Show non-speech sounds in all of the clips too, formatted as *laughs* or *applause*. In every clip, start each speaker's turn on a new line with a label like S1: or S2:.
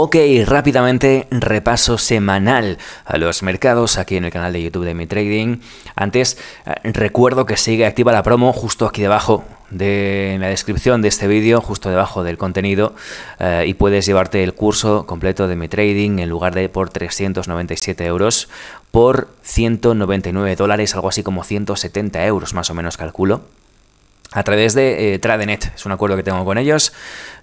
S1: Ok, rápidamente repaso semanal a los mercados aquí en el canal de YouTube de Mi Trading. Antes, eh, recuerdo que sigue activa la promo justo aquí debajo de la descripción de este vídeo, justo debajo del contenido, eh, y puedes llevarte el curso completo de mi trading en lugar de por 397 euros por 199 dólares, algo así como 170 euros más o menos calculo a través de eh, Tradenet. Es un acuerdo que tengo con ellos,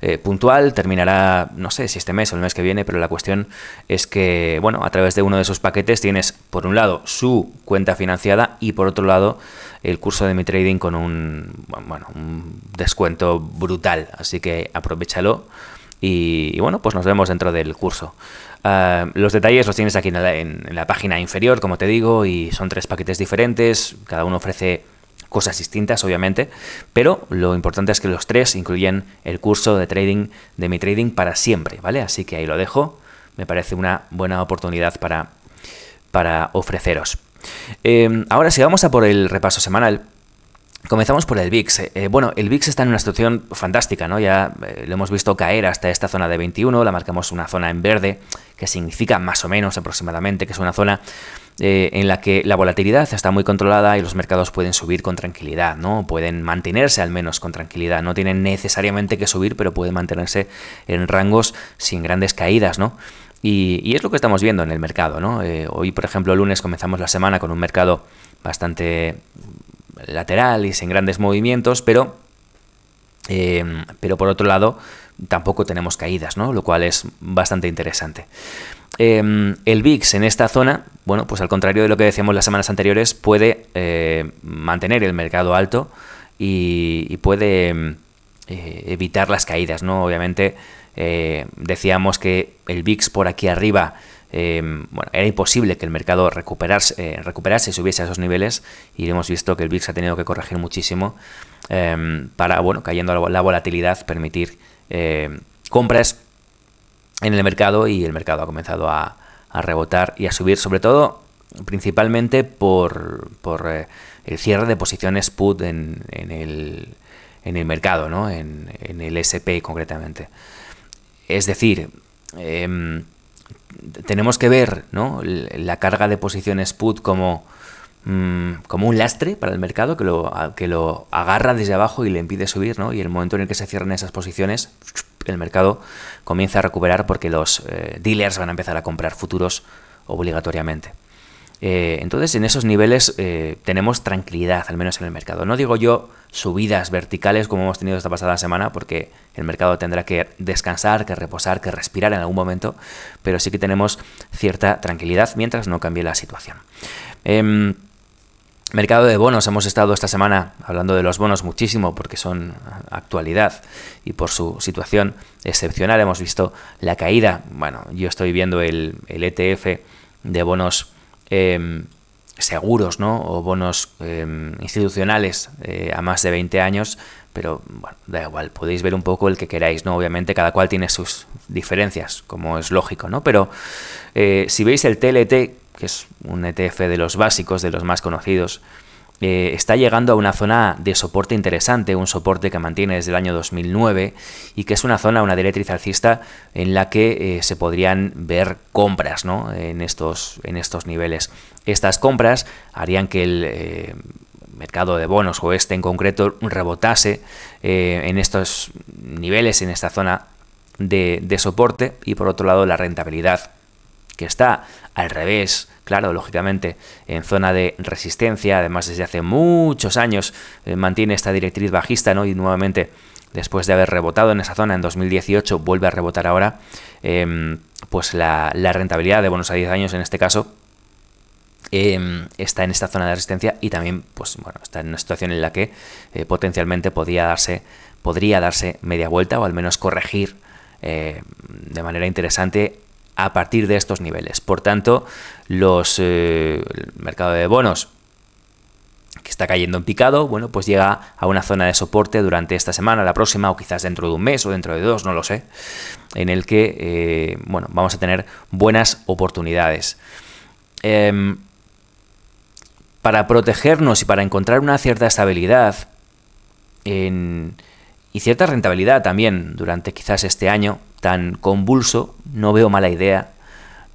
S1: eh, puntual, terminará, no sé si este mes o el mes que viene, pero la cuestión es que, bueno, a través de uno de esos paquetes tienes, por un lado, su cuenta financiada y por otro lado, el curso de mi trading con un, bueno, un descuento brutal. Así que aprovechalo. Y, bueno, pues nos vemos dentro del curso. Ah, los detalles los tienes aquí en la página inferior, como te digo, y son tres paquetes diferentes, cada uno ofrece cosas distintas, obviamente, pero lo importante es que los tres incluyen el curso de trading de mi trading para siempre, ¿vale? Así que ahí lo dejo. Me parece una buena oportunidad para, para ofreceros. Em, ahora, si vamos a por el repaso semanal, Comenzamos por el VIX. Eh, eh, bueno, el VIX está en una situación fantástica, ¿no? Ya eh, lo hemos visto caer hasta esta zona de 21, la marcamos una zona en verde, que significa más o menos aproximadamente que es una zona eh, en la que la volatilidad está muy controlada y los mercados pueden subir con tranquilidad, ¿no? Pueden mantenerse al menos con tranquilidad, no tienen necesariamente que subir, pero pueden mantenerse en rangos sin grandes caídas, ¿no? Y, es lo que estamos viendo en el mercado, ¿no? Eh, hoy, por ejemplo, lunes comenzamos la semana con un mercado bastante lateral y sin grandes movimientos, pero, eh, pero por otro lado tampoco tenemos caídas, ¿no? Lo cual es bastante interesante. Em, el VIX en esta zona, bueno, pues al contrario de lo que decíamos las semanas anteriores, puede eh, mantener el mercado alto y, puede em, eh, evitar las caídas, ¿no? Obviamente eh, decíamos que el VIX por aquí arriba em, era imposible que el mercado recuperase, y subiese a esos niveles y hemos visto que el VIX ha tenido que corregir muchísimo para, bueno, cayendo la volatilidad, permitir compras en el mercado y el mercado ha comenzado a, rebotar y a subir, sobre todo principalmente por, eh, el cierre de posiciones put en, el, en el, mercado, ¿no? en, el SP concretamente. Es decir, em, tenemos que ver ¿no? la carga de posiciones put como, mm, como un lastre para el mercado que lo, que lo agarra desde abajo y le impide subir, ¿no? y el momento en el que se cierran esas posiciones el mercado comienza a recuperar porque los eh, dealers van a empezar a comprar futuros obligatoriamente. Eh, entonces, en esos niveles eh, tenemos tranquilidad, al menos en el mercado. No digo yo subidas verticales como hemos tenido esta pasada semana, porque el mercado tendrá que descansar, que reposar, que respirar en algún momento, pero sí que tenemos cierta tranquilidad mientras no cambie la situación. Em, Mercado de bonos, hemos estado esta semana hablando de los bonos muchísimo porque son actualidad y por su situación excepcional hemos visto la caída. Bueno, yo estoy viendo el, ETF e de bonos em, seguros, ¿no? O bonos em, institucionales eh, a más de 20 años, pero bueno, da igual, podéis ver un poco el que queráis, ¿no? Obviamente cada cual tiene sus diferencias, como es lógico, ¿no? Pero eh, si veis el TLT que es un ETF de los básicos, de los más conocidos, eh, está llegando a una zona de soporte interesante, un soporte que mantiene desde el año 2009 y que es una zona, una directriz alcista en la que eh, se podrían ver compras ¿no? en, estos, en estos niveles. Estas compras harían que el... Eh, mercado de bonos o este en concreto rebotase en estos niveles, en esta zona de soporte y por otro lado la rentabilidad que está al revés, claro, lógicamente, en zona de resistencia, además desde hace muchos años eh, mantiene esta directriz bajista, ¿no? Y nuevamente, después de haber rebotado en esa zona en 2018, vuelve a rebotar ahora, em, pues la, rentabilidad de bonos a 10 años en este caso em, está en esta zona de resistencia y también, pues bueno, está en una situación en la que eh, potencialmente darse, podría darse media vuelta o al menos corregir eh, de manera interesante a partir de estos niveles. Por tanto, los, eh, el mercado de bonos que está cayendo en picado, bueno, pues llega a una zona de soporte durante esta semana, la próxima, o quizás dentro de un mes o dentro de dos, no lo sé, en el que, eh, bueno, vamos a tener buenas oportunidades. Em, para protegernos y para encontrar una cierta estabilidad en, y cierta rentabilidad también durante quizás este año tan convulso, no veo mala idea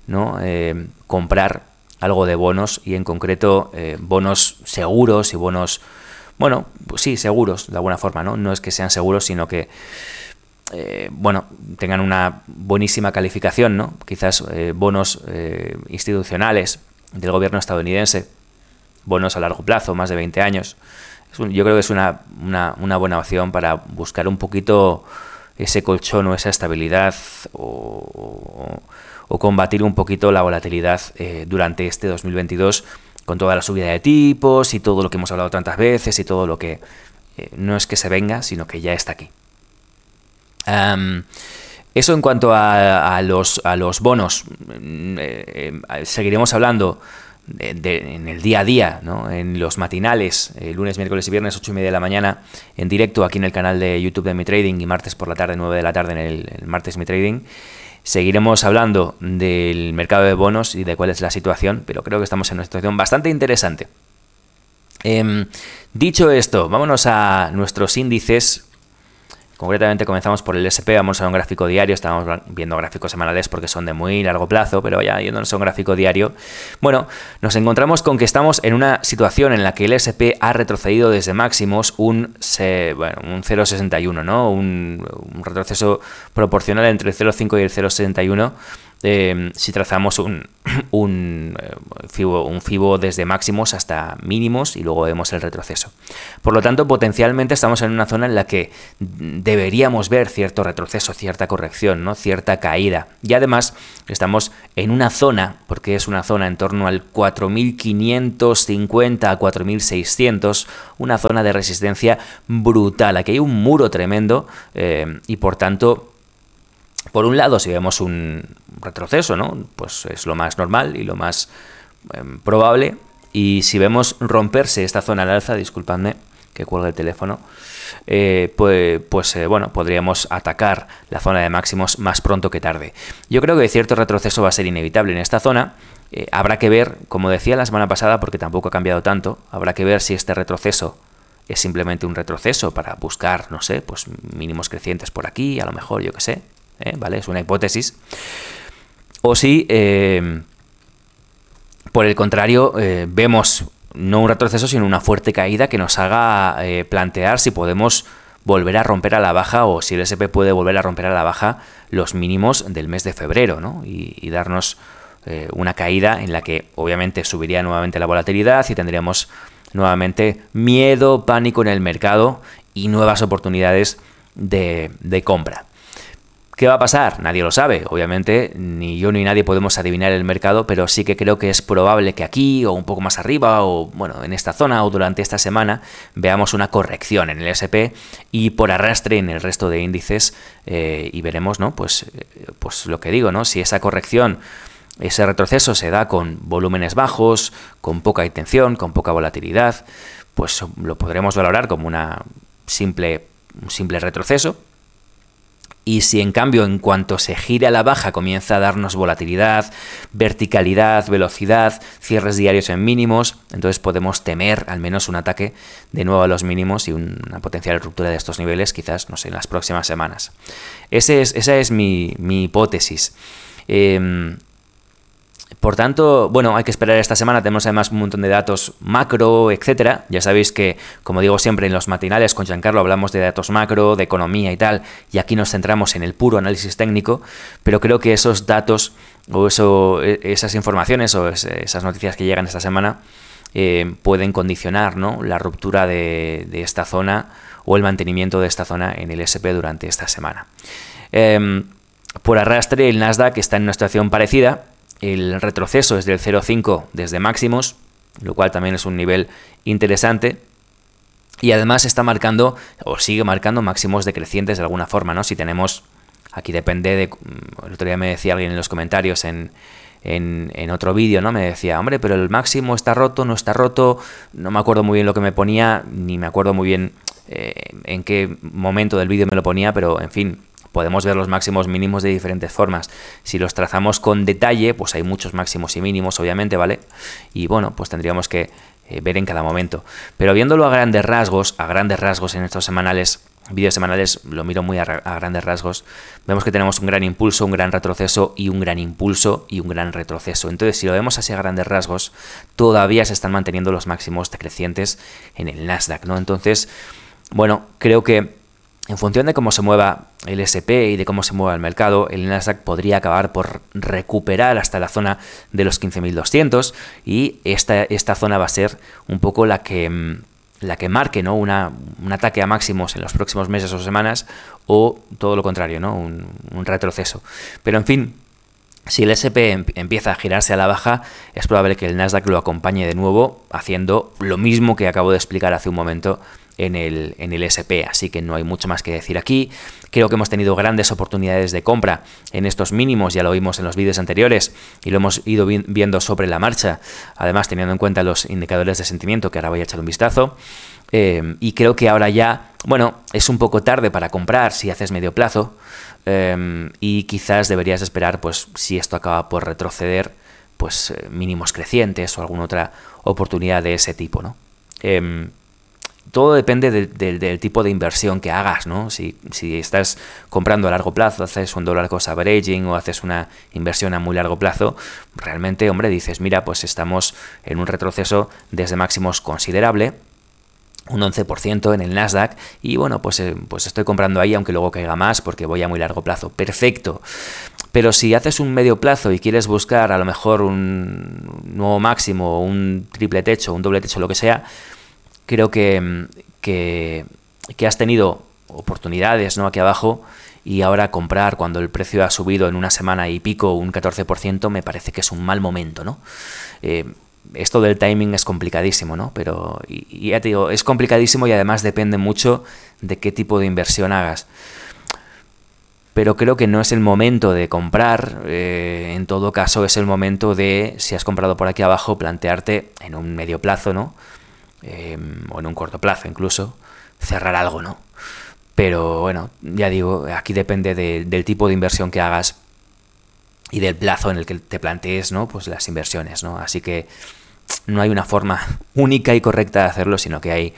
S1: ¿no? Eh, comprar algo de bonos y en concreto eh, bonos seguros y bonos, bueno, pues sí, seguros de alguna forma, ¿no? No es que sean seguros, sino que, eh, bueno, tengan una buenísima calificación, ¿no? Quizás bonos institucionales del gobierno estadounidense, bonos a largo plazo, más de 20 años, yo creo que es una, buena opción para buscar un poquito ese colchón o esa estabilidad o, o combatir un poquito la volatilidad eh, durante este 2022 con toda la subida de tipos y todo lo que hemos hablado tantas veces y todo lo que eh, no es que se venga, sino que ya está aquí. eso en cuanto a, los, los bonos, mm, eh, seguiremos hablando en el día a día, ¿no? en los matinales, eh, lunes, miércoles y viernes, 8 y media de la mañana, en directo aquí en el canal de YouTube de Mi Trading y martes por la tarde, 9 de la tarde en el, martes Mi Trading. Seguiremos hablando del mercado de bonos y de cuál es la situación, pero creo que estamos en una situación bastante interesante. Em, dicho esto, vámonos a nuestros índices Concretamente comenzamos por el SP, vamos a un gráfico diario, estábamos viendo gráficos semanales porque son de muy largo plazo, pero ya yéndonos a un gráfico diario. Bueno, nos encontramos con que estamos en una situación en la que el SP ha retrocedido desde máximos un, bueno, un 0,61, ¿no? Un, un retroceso proporcional entre el 0,5 y el 0,61 Em, si trazamos un, *clears throat* eh, un, fibo, desde máximos hasta mínimos y luego vemos el retroceso. Por lo tanto, potencialmente estamos en una zona en la que deberíamos ver cierto retroceso, cierta corrección, ¿no? cierta caída. Y además estamos en una zona, porque es una zona en torno al 4550 a 4600, una zona de resistencia brutal. Aquí hay un muro tremendo em, y por tanto por un lado, si vemos un retroceso, ¿no? Pues es lo más normal y lo más em, probable. Y si vemos romperse esta zona al alza, disculpadme que cuelgue el teléfono, eh, pues, eh, bueno, podríamos atacar la zona de máximos más pronto que tarde. Yo creo que cierto retroceso va a ser inevitable en esta zona, eh, habrá que ver, como decía la semana pasada, porque tampoco ha cambiado tanto, habrá que ver si este retroceso es simplemente un retroceso para buscar, no sé, pues mínimos crecientes por aquí, a lo mejor, yo qué sé, ¿eh? ¿vale? Es una hipótesis. O si, eh, por el contrario, eh, vemos no un retroceso, sino una fuerte caída que nos haga plantear si podemos volver a romper a la baja o si el SP puede volver a romper a la baja los mínimos del mes de febrero y, darnos una caída en la que obviamente subiría nuevamente la volatilidad y tendríamos nuevamente miedo, pánico en el mercado y nuevas oportunidades de compra. ¿Qué va a pasar? Nadie lo sabe. Obviamente, ni yo ni nadie podemos adivinar el mercado, pero sí que creo que es probable que aquí, o un poco más arriba, o bueno, en esta zona, o durante esta semana, veamos una corrección en el SP y por arrastre en el resto de índices. Eh, y veremos, ¿no? Pues, eh, pues lo que digo, ¿no? Si esa corrección. Ese retroceso se da con volúmenes bajos, con poca intención, con poca volatilidad, pues lo podremos valorar como una simple, un simple retroceso, y si en cambio en cuanto se gira a la baja comienza a darnos volatilidad, verticalidad, velocidad, cierres diarios en mínimos, entonces podemos temer al menos un ataque de nuevo a los mínimos y una potencial ruptura de estos niveles quizás, no sé, en las próximas semanas. es, esa es mi, hipótesis. Em, por tanto, bueno, hay que esperar esta semana. Tenemos además un montón de datos macro, etcétera. Ya sabéis que, como digo siempre en los matinales con Giancarlo, hablamos de datos macro, de economía y tal, y aquí nos centramos en el puro análisis técnico, pero creo que esos datos o eso, e, esas informaciones o esas noticias que llegan esta semana eh, pueden condicionar ¿no? la ruptura de, esta zona o el mantenimiento de esta zona en el SP durante esta semana. Em, por arrastre, el Nasdaq está en una situación parecida el retroceso es del 0,5 desde máximos, lo cual también es un nivel interesante. Y además está marcando o sigue marcando máximos decrecientes de alguna forma, ¿no? Si tenemos, aquí depende de, mm, el otro día me decía alguien en los comentarios en, en, otro vídeo, ¿no? Me decía, hombre, pero el máximo está roto, no está roto, no me acuerdo muy bien lo que me ponía, ni me acuerdo muy bien eh, en qué momento del vídeo me lo ponía, pero en fin, podemos ver los máximos mínimos de diferentes formas. Si los trazamos con detalle, pues hay muchos máximos y mínimos, obviamente, ¿vale? Y bueno, pues tendríamos que eh, ver en cada momento. Pero viéndolo a grandes rasgos, a grandes rasgos en estos semanales, vídeos semanales, lo miro muy a, a, grandes rasgos, vemos que tenemos un gran impulso, un gran retroceso y un gran impulso y un gran retroceso. Entonces, si lo vemos así a grandes rasgos, todavía se están manteniendo los máximos decrecientes en el Nasdaq, ¿no? Entonces, bueno, creo que en función de cómo se mueva el SP y de cómo se mueva el mercado, el Nasdaq podría acabar por recuperar hasta la zona de los 15.200 y esta, esta zona va a ser un poco la que, mm, la que marque ¿no? un ataque a máximos en los próximos meses o semanas o todo lo contrario, ¿no? un, un retroceso. Pero en fin, si el SP em, empieza a girarse a la baja, es probable que el Nasdaq lo acompañe de nuevo haciendo lo mismo que acabo de explicar hace un momento en el, en el SP, así que no hay mucho más que decir aquí. Creo que hemos tenido grandes oportunidades de compra en estos mínimos, ya lo vimos en los vídeos anteriores y lo hemos ido viendo sobre la marcha, además teniendo en cuenta los indicadores de sentimiento, que ahora voy a echar un vistazo. Eh, y creo que ahora ya, bueno, es un poco tarde para comprar si haces medio plazo eh, y quizás deberías esperar, pues si esto acaba por retroceder, pues eh, mínimos crecientes o alguna otra oportunidad de ese tipo, ¿no? todo depende del tipo de inversión que hagas, ¿no? Si, estás comprando a largo plazo, haces un dólar cost averaging o haces una inversión a muy largo plazo, realmente, hombre, dices, mira, pues estamos en un retroceso desde máximos considerable, un 11% en el Nasdaq y bueno, pues, eh, pues estoy comprando ahí aunque luego caiga más porque voy a muy largo plazo. Perfecto. Pero si haces un medio plazo y quieres buscar a lo mejor un nuevo máximo, un triple techo, un doble techo, lo que sea, creo que, has tenido oportunidades ¿no? aquí abajo y ahora comprar cuando el precio ha subido en una semana y pico un 14% me parece que es un mal momento, ¿no? Eh, esto del timing es complicadísimo, ¿no? Pero y, ya te digo, es complicadísimo y además depende mucho de qué tipo de inversión hagas. Pero creo que no es el momento de comprar, eh, en todo caso es el momento de, si has comprado por aquí abajo, plantearte en un medio plazo, ¿no? Em, o en un corto plazo incluso, cerrar algo, ¿no? Pero bueno, ya digo, aquí depende del tipo de inversión que hagas y del plazo en el que te plantees, ¿no? Pues las inversiones, ¿no? Así que no hay una forma *laughs* única y correcta de hacerlo, sino que hay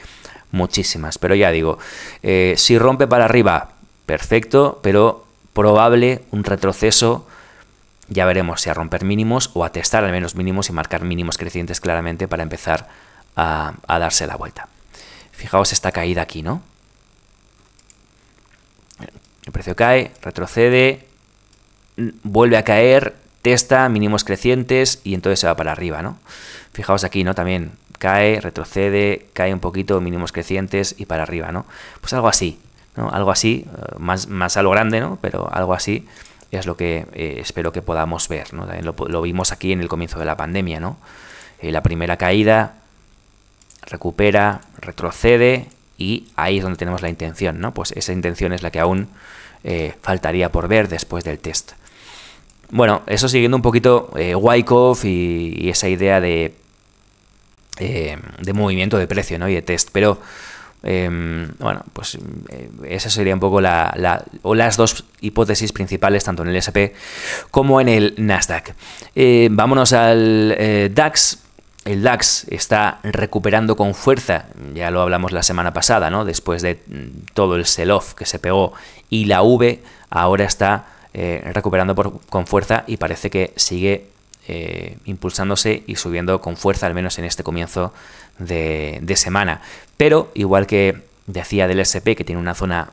S1: muchísimas. Pero ya digo, eh, si rompe para arriba, perfecto, pero probable un retroceso, ya veremos si a romper mínimos o a testar al menos mínimos y marcar mínimos crecientes claramente para empezar a, darse la vuelta. Fijaos esta caída aquí, ¿no? El precio cae, retrocede, vuelve a caer, testa mínimos crecientes y entonces se va para arriba, ¿no? Fijaos aquí, ¿no? También cae, retrocede, cae un poquito, mínimos crecientes y para arriba, ¿no? Pues algo así, Algo así, eh, más, más a lo grande, ¿no? Pero algo así es lo que eh, espero que podamos ver, ¿no? lo, vimos aquí en el comienzo de la pandemia, ¿no? Eh, la primera caída, recupera, retrocede y ahí es donde tenemos la intención, ¿no? Pues esa intención es la que aún eh, faltaría por ver después del test. Bueno, eso siguiendo un poquito eh, Wyckoff y, esa idea de, eh, de movimiento de precio ¿no? y de test, pero em, bueno, pues esa sería un poco la, la, o las dos hipótesis principales tanto en el SP como en el Nasdaq. vámonos al DAX el DAX está recuperando con fuerza, ya lo hablamos la semana pasada, ¿no? Después de mm, todo el sell-off que se pegó y la V ahora está eh, recuperando con fuerza y parece que sigue eh, impulsándose y subiendo con fuerza, al menos en este comienzo de semana. Pero, igual que decía del SP, que tiene una zona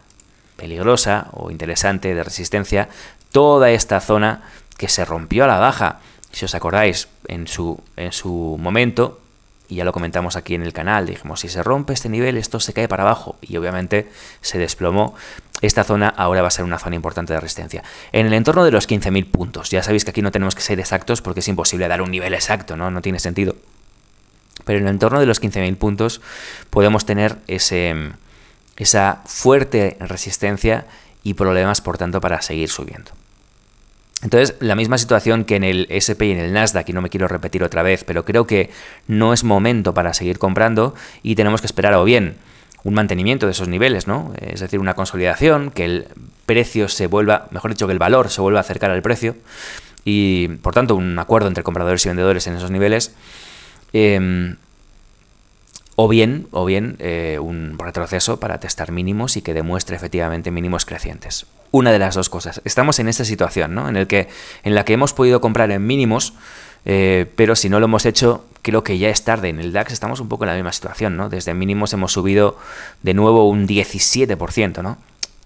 S1: peligrosa o interesante de resistencia, toda esta zona que se rompió a la baja si os acordáis, en su, en su momento, y ya lo comentamos aquí en el canal, dijimos, si se rompe este nivel, esto se cae para abajo, y obviamente se desplomó. Esta zona ahora va a ser una zona importante de resistencia. En el entorno de los 15.000 puntos, ya sabéis que aquí no tenemos que ser exactos porque es imposible dar un nivel exacto, ¿no? No tiene sentido. Pero en el entorno de los 15.000 puntos podemos tener ese, esa fuerte resistencia y problemas, por tanto, para seguir subiendo. Entonces, la misma situación que en el SP y en el Nasdaq, y no me quiero repetir otra vez, pero creo que no es momento para seguir comprando y tenemos que esperar o bien un mantenimiento de esos niveles, Es decir, una consolidación, que el precio se vuelva, mejor dicho, que el valor se vuelva a acercar al precio y, por tanto, un acuerdo entre compradores y vendedores en esos niveles. Em, o bien, o bien eh, un retroceso para testar mínimos y que demuestre efectivamente mínimos crecientes una de las dos cosas. Estamos en esta situación, ¿no? En, el que, en la que hemos podido comprar en mínimos, eh, pero si no lo hemos hecho, creo que ya es tarde. En el DAX estamos un poco en la misma situación, ¿no? Desde mínimos hemos subido de nuevo un 17%, ¿no?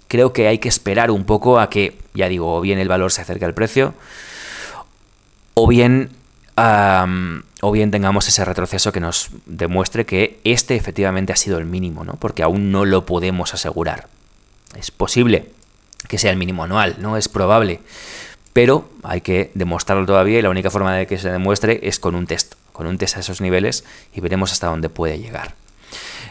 S1: Creo que hay que esperar un poco a que, ya digo, o bien el valor se acerque al precio, o bien, o bien tengamos ese retroceso que nos demuestre que este efectivamente ha sido el mínimo, ¿no? Porque aún no lo podemos asegurar. Es posible, que sea el mínimo anual, ¿no? Es probable. Pero hay que demostrarlo todavía y la única forma de que se demuestre es con un test, con un test a esos niveles y veremos hasta dónde puede llegar.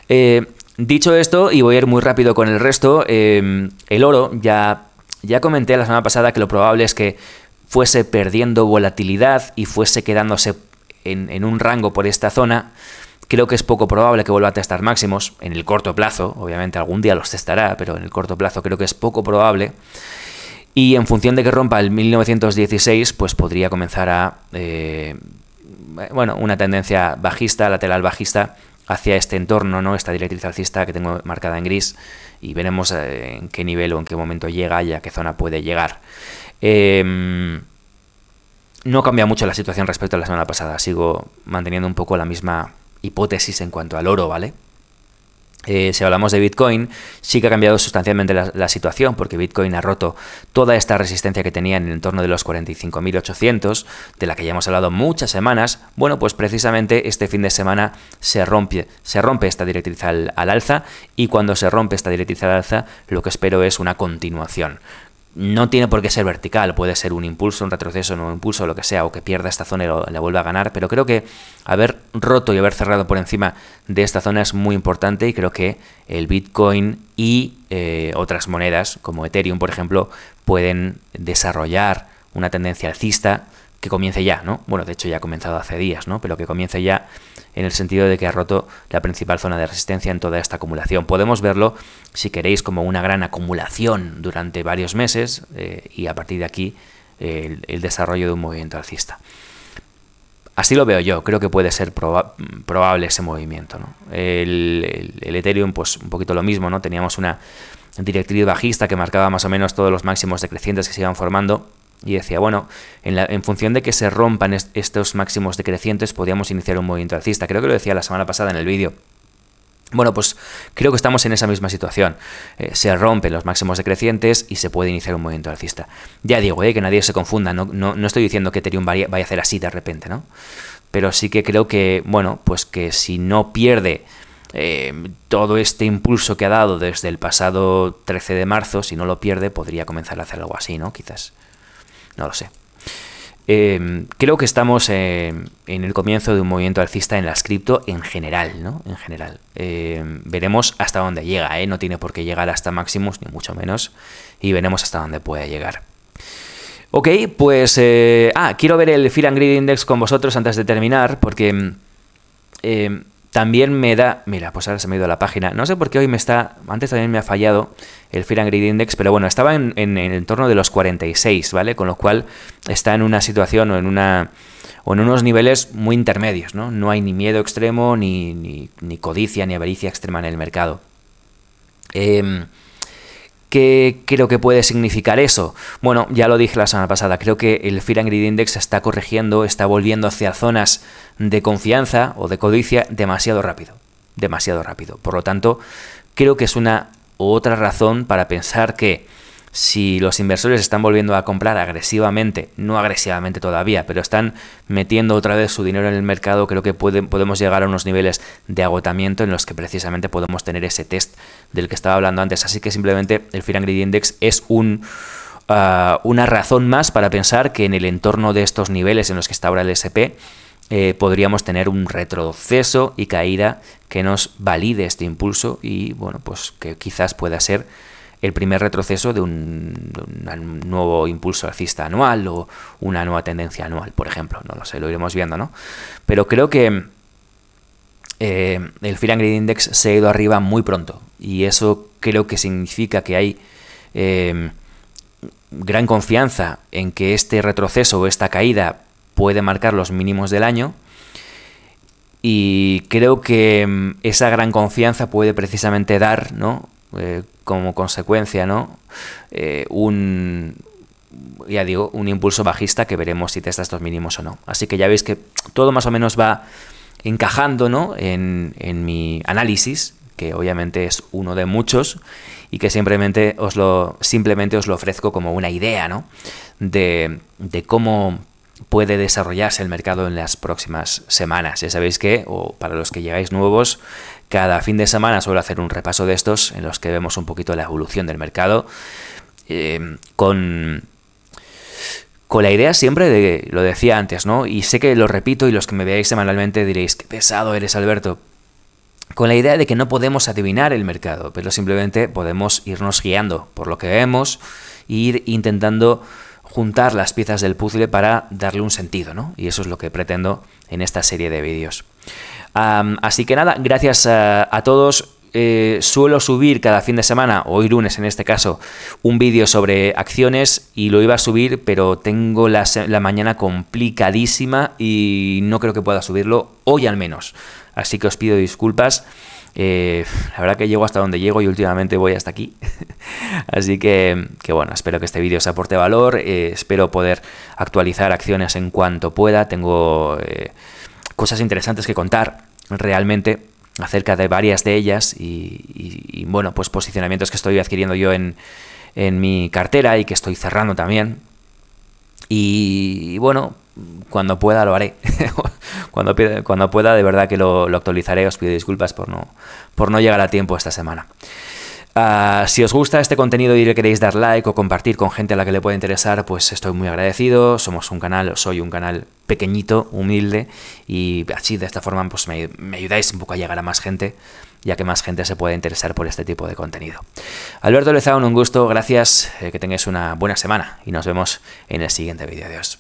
S1: Eh, dicho esto, y voy a ir muy rápido con el resto, eh, el oro ya, ya comenté la semana pasada que lo probable es que fuese perdiendo volatilidad y fuese quedándose en un rango por esta zona. Creo que es poco probable que vuelva a testar máximos en el corto plazo, obviamente algún día los testará, pero en el corto plazo creo que es poco probable. Y en función de que rompa el 1916, pues podría comenzar a... Eh, bueno, una tendencia bajista, lateral bajista, hacia este entorno, ¿no? Esta directriz alcista que tengo marcada en gris y veremos eh, en qué nivel o en qué momento llega y a qué zona puede llegar. Em, no cambia mucho la situación respecto a la semana pasada, sigo manteniendo un poco la misma hipótesis en cuanto al oro, ¿vale? Eh, si hablamos de Bitcoin, sí que ha cambiado sustancialmente la, situación porque Bitcoin ha roto toda esta resistencia que tenía en el entorno de los 45.800, de la que ya hemos hablado muchas semanas. Bueno, pues precisamente este fin de semana se rompe, se rompe esta directriz al, al alza y cuando se rompe esta directriz al alza, lo que espero es una continuación no tiene por qué ser vertical, puede ser un impulso, un retroceso, un impulso, lo que sea, o que pierda esta zona y la vuelva a ganar, pero creo que haber roto y haber cerrado por encima de esta zona es muy importante y creo que el Bitcoin y eh, otras monedas, como Ethereum, por ejemplo, pueden desarrollar una tendencia alcista que comience ya, ¿no? Bueno, de hecho ya ha comenzado hace días, ¿no? Pero que comience ya en el sentido de que ha roto la principal zona de resistencia en toda esta acumulación. Podemos verlo, si queréis, como una gran acumulación durante varios meses eh, y a partir de aquí el, desarrollo de un movimiento alcista. Así lo veo yo, creo que puede ser probable ese movimiento. El, Ethereum, pues un poquito lo mismo, ¿no? Teníamos una directriz bajista que marcaba más o menos todos los máximos decrecientes que se iban formando y decía, bueno, en, función de que se rompan estos máximos decrecientes, podíamos iniciar un movimiento alcista. Creo que lo decía la semana pasada en el vídeo. Bueno, pues creo que estamos en esa misma situación. Eh, se rompen los máximos decrecientes y se puede iniciar un movimiento alcista. Ya digo, eh, que nadie se confunda, no, no, estoy diciendo que Ethereum vaya, vaya, a hacer así de repente, ¿no? Pero sí que creo que, bueno, pues que si no pierde eh, todo este impulso que ha dado desde el pasado 13 de marzo, si no lo pierde, podría comenzar a hacer algo así, ¿no? Quizás. No lo sé. Em, creo que estamos em, en el comienzo de un movimiento alcista en las cripto en general, ¿no? En general. Em, veremos hasta dónde llega, ¿eh? No tiene por qué llegar hasta máximos, ni mucho menos. Y veremos hasta dónde puede llegar. Ok, pues... Eh, ah, quiero ver el Fear and Greed Index con vosotros antes de terminar, porque... También me da, mira, pues ahora se me ha ido la página. No sé por qué hoy me está, antes también me ha fallado el Fear and Greed Index, pero bueno, estaba en, el entorno de los 46, ¿vale? Con lo cual está en una situación o en una o en unos niveles muy intermedios, ¿no? No hay ni miedo extremo, ni, ni, codicia, ni avaricia extrema en el mercado. Eh, ¿Qué creo que puede significar eso? Bueno, ya lo dije la semana pasada, creo que el Fear and Greed Index está corrigiendo, está volviendo hacia zonas de confianza o de codicia demasiado rápido, demasiado rápido. Por lo tanto, creo que es una otra razón para pensar que si los inversores están volviendo a comprar agresivamente, no agresivamente todavía, pero están metiendo otra vez su dinero en el mercado, creo que podemos llegar a unos niveles de agotamiento en los que precisamente podemos tener ese test del que estaba hablando antes. Así que simplemente el Fear Index es ah, una razón más para pensar que en el entorno de estos niveles en los que está ahora el SP eh, podríamos tener un retroceso y caída que nos valide este impulso y bueno pues que quizás pueda ser el primer retroceso de un, nuevo impulso alcista anual o una nueva tendencia anual, por ejemplo. No lo sé, lo iremos viendo, ¿no? Pero creo que eh, el Fear and Greed Index se ha ido arriba muy pronto y eso creo que significa que hay eh, gran confianza en que este retroceso o esta caída puede marcar los mínimos del año y creo que mm, esa gran confianza puede precisamente dar ¿no? Eh, como consecuencia, ¿no? Eh, un, ya digo, un impulso bajista que veremos si testa estos mínimos o no. Así que ya veis que todo más o menos va encajando ¿no? en, mi análisis, que obviamente es uno de muchos y que simplemente os lo, simplemente os lo ofrezco como una idea ¿no? de, de cómo puede desarrollarse el mercado en las próximas semanas. Ya sabéis que, o para los que llegáis nuevos, cada fin de semana suelo hacer un repaso de estos en los que vemos un poquito la evolución del mercado em, con con la idea siempre de, lo decía antes, ¿no? Y sé que lo repito y los que me veáis semanalmente diréis, qué pesado eres Alberto. Con la idea de que no podemos adivinar el mercado, pero simplemente podemos irnos guiando por lo que vemos e ir intentando juntar las piezas del puzzle para darle un sentido, ¿no? Y eso es lo que pretendo en esta serie de vídeos así que nada, gracias eh, a, todos. Eh, suelo subir cada fin de semana, hoy lunes en este caso, un vídeo sobre acciones y lo iba a subir, pero tengo la, mañana complicadísima y no creo que pueda subirlo hoy al menos. Así que os pido disculpas. Eh, la verdad que llego hasta donde llego y últimamente voy hasta aquí. *laughs* Así que, que, bueno, espero que este vídeo se aporte valor. espero poder actualizar acciones en cuanto pueda. Tengo cosas interesantes que contar realmente acerca de varias de ellas y, bueno, pues posicionamientos que estoy adquiriendo yo en, en, mi cartera y que estoy cerrando también. Y, bueno, cuando pueda lo haré. *laughs* cuando, cuando pueda, de verdad que lo, lo, actualizaré. Os pido disculpas por no, por no llegar a tiempo esta semana. Ah, si os gusta este contenido y le queréis dar like o compartir con gente a la que le pueda interesar, pues estoy muy agradecido. Somos un canal, soy un canal pequeñito, humilde, y así de esta forma pues me, ayudáis un poco a llegar a más gente, ya que más gente se puede interesar por este tipo de contenido. Alberto Lezaun, un gusto, gracias, eh, que tengáis una buena semana y nos vemos en el siguiente vídeo. Adiós.